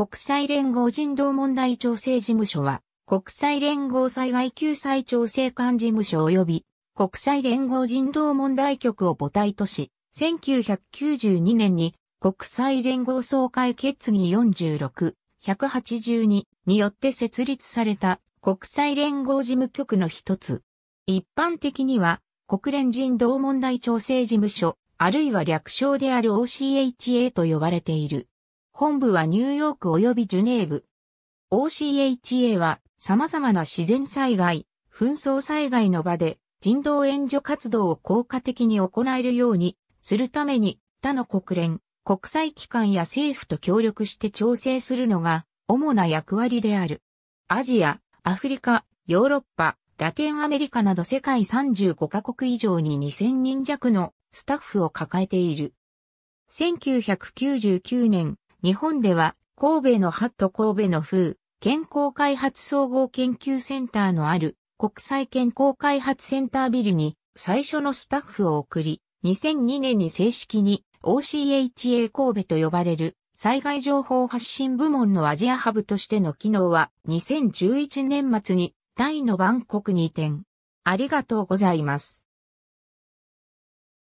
国際連合人道問題調整事務所は、国際連合災害救済調整官事務所及び、国際連合人道問題局を母体とし、1992年に国際連合総会決議46、182によって設立された国際連合事務局の一つ。一般的には、国連人道問題調整事務所、あるいは略称である OCHA と呼ばれている。本部はニューヨーク及びジュネーブ。OCHA は様々な自然災害、紛争災害の場で人道援助活動を効果的に行えるようにするために他の国連、国際機関や政府と協力して調整するのが主な役割である。アジア、アフリカ、ヨーロッパ、ラテンアメリカなど世界35カ国以上に2000人弱のスタッフを抱えている。1999年、日本では神戸のハット神戸の風、健康開発総合研究センターのある国際健康開発センタービルに最初のスタッフを送り、2002年に正式に OCHA 神戸と呼ばれる災害情報発信部門のアジアハブとしての機能は2011年末にタイのバンコクに移転。ありがとうございます。